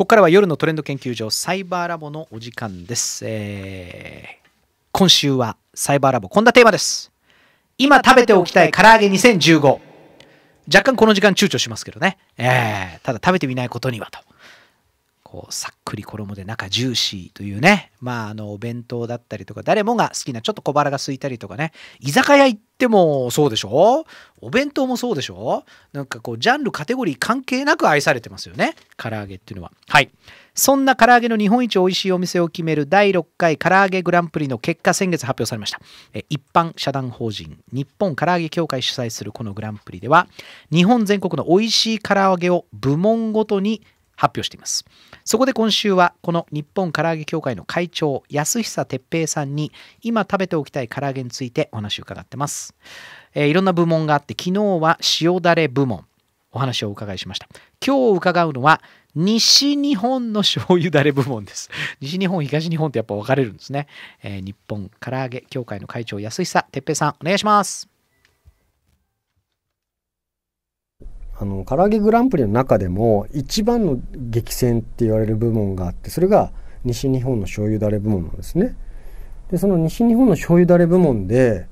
ここからは夜のトレンド研究所サイバーラボのお時間です、えー、今週はサイバーラボこんなテーマです今食べておきたい唐揚げ2015若干この時間躊躇しますけどね、えー、ただ食べてみないことにはとこうさっくり衣で中ジューシーというねまああのお弁当だったりとか誰もが好きなちょっと小腹が空いたりとかね居酒屋行ってもそうでしょお弁当もそうでしょなんかこうジャンルカテゴリー関係なく愛されてますよね唐揚げっていうのははいそんな唐揚げの日本一美味しいお店を決める第6回唐揚げグランプリの結果先月発表されました一般社団法人日本唐揚げ協会主催するこのグランプリでは日本全国の美味しい唐揚げを部門ごとに発表していますそこで今週はこの日本唐揚げ協会の会長安久哲平さんに今食べておきたい唐揚げについてお話を伺ってます、えー、いろんな部門があって昨日は塩だれ部門お話をお伺いしました今日伺うのは西日本の醤油だれ部門です。西日本、東日本ってやっぱ分かれるんですね。えー、日本唐揚げ協会の会長安久哲平さん、お願いします。あの唐揚げグランプリの中でも一番の激戦って言われる部門があってそれが西日本の醤油だれ部門なんですねでその西日本の醤油だれ部門で、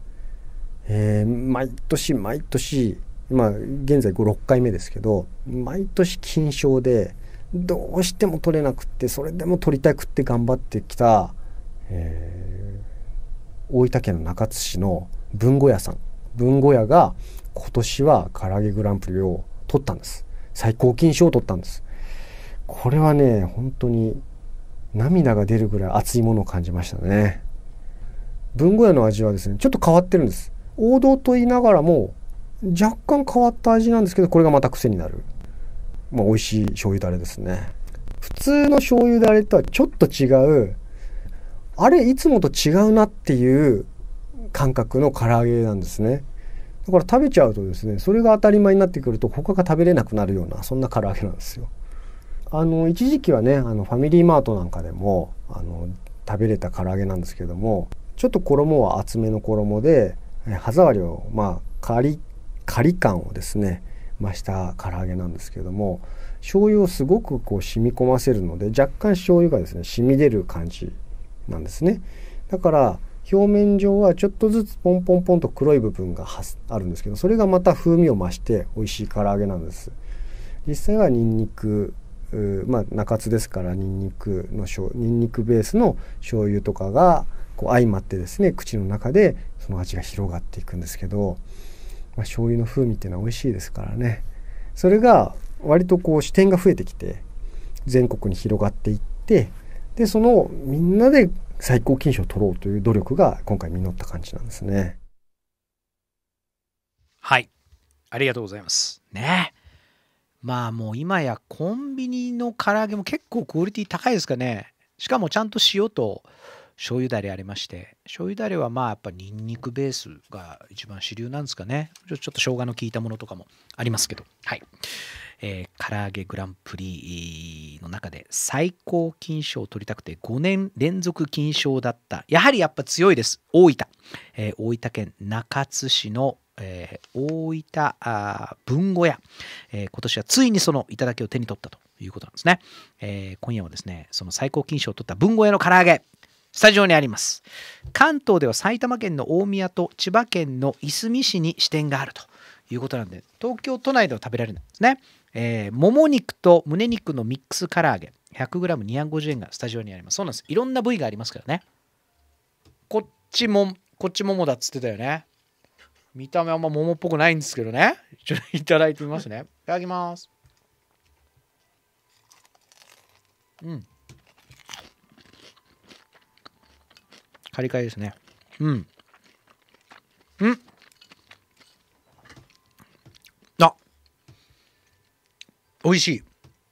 えー、毎年毎年まあ現在56回目ですけど毎年金賞でどうしても取れなくってそれでも取りたくって頑張ってきた、えー、大分県の中津市の文後屋さん文後屋が今年は唐揚げグランプリを取ったんです。最高金賞を取ったんです。これはね、本当に涙が出るぐらい熱いものを感じましたね。文具屋の味はですね、ちょっと変わってるんです。王道と言いながらも、若干変わった味なんですけど、これがまた癖になる。まあ、美味しい醤油だれですね。普通の醤油だれとはちょっと違う、あれ、いつもと違うなっていう感覚の唐揚げなんですね。だから食べちゃうとですねそれが当たり前になってくると他が食べれなくなるようなそんな唐揚げなんですよ。あの一時期はねあのファミリーマートなんかでもあの食べれた唐揚げなんですけどもちょっと衣は厚めの衣で歯触りをまあカリカリ感をですね増した唐揚げなんですけども醤油をすごくこう染み込ませるので若干醤油がですね染み出る感じなんですねだから表面上はちょっとずつポンポンポンと黒い部分があるんですけどそれがまた風味を増して美味しい唐揚げなんです実際はニンニクまあ中津ですからニンニクのニンニクベースの醤油とかがこう相まってですね口の中でその味が広がっていくんですけど、まあ、醤油の風味っていうのは美味しいですからねそれが割とこう視点が増えてきて全国に広がっていってで、そのみんなで最高金賞を取ろうという努力が今回実った感じなんですね。はい。ありがとうございます。ね。まあもう今やコンビニの唐揚げも結構クオリティ高いですかね。しかもちゃんと塩と醤油だれありまして、醤油だれはまあやっぱニンニクベースが一番主流なんですかね。ちょっと生姜の効いたものとかもありますけど。はい。えー、唐揚げグランプリーの中で最高金賞を取りたくて5年連続金賞だったやはりやっぱ強いです大分、えー、大分県中津市のえー、大分あ文語屋、えー、今年はついにその頂を手に取ったということなんですね、えー、今夜はですねその最高金賞を取った文語屋の唐揚げスタジオにあります関東では埼玉県の大宮と千葉県のいすみ市に支店があるということなんで東京都内では食べられないんですねえー、もも肉と胸肉のミックス唐揚げ 100g250 円がスタジオにありますそうなんですいろんな部位がありますからねこっちもこっちももだっつってたよね見た目あんまももっぽくないんですけどねちょっといただいてみますねいただきますうんカリカリですねうんうん美味しい。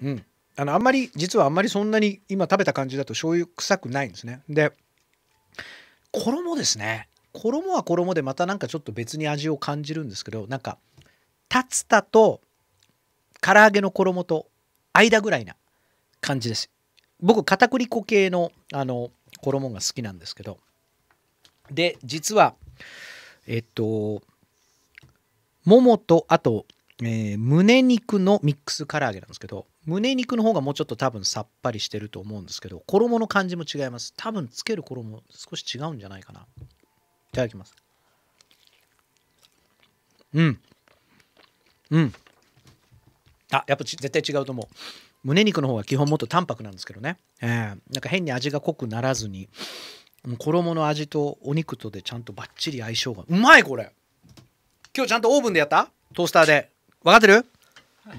うん。あの、あんまり、実はあんまりそんなに今食べた感じだと醤油臭くないんですね。で、衣ですね。衣は衣でまたなんかちょっと別に味を感じるんですけど、なんか、竜田と唐揚げの衣と間ぐらいな感じです。僕、片栗粉系の、あの、衣が好きなんですけど。で、実は、えっと、ももと、あと、えー、胸肉のミックス唐揚げなんですけど胸肉の方がもうちょっと多分さっぱりしてると思うんですけど衣の感じも違います多分つける衣少し違うんじゃないかないただきますうんうんあやっぱ絶対違うと思う胸肉の方が基本もっと淡白なんですけどね、えー、なんか変に味が濃くならずに衣の味とお肉とでちゃんとバッチリ相性がうまいこれ今日ちゃんとオーブンでやったトースターで分かってる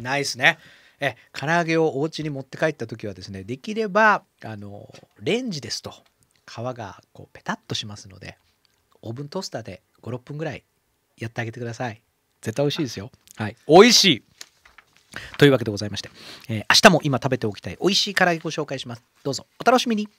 ナイスね。え唐揚げをお家に持って帰った時はですねできればあのレンジですと皮がこうペタッとしますのでオーブントースターで56分ぐらいやってあげてください絶対美味しいですよはい美味しいというわけでございまして、えー、明日も今食べておきたい美味しい唐揚げご紹介しますどうぞお楽しみに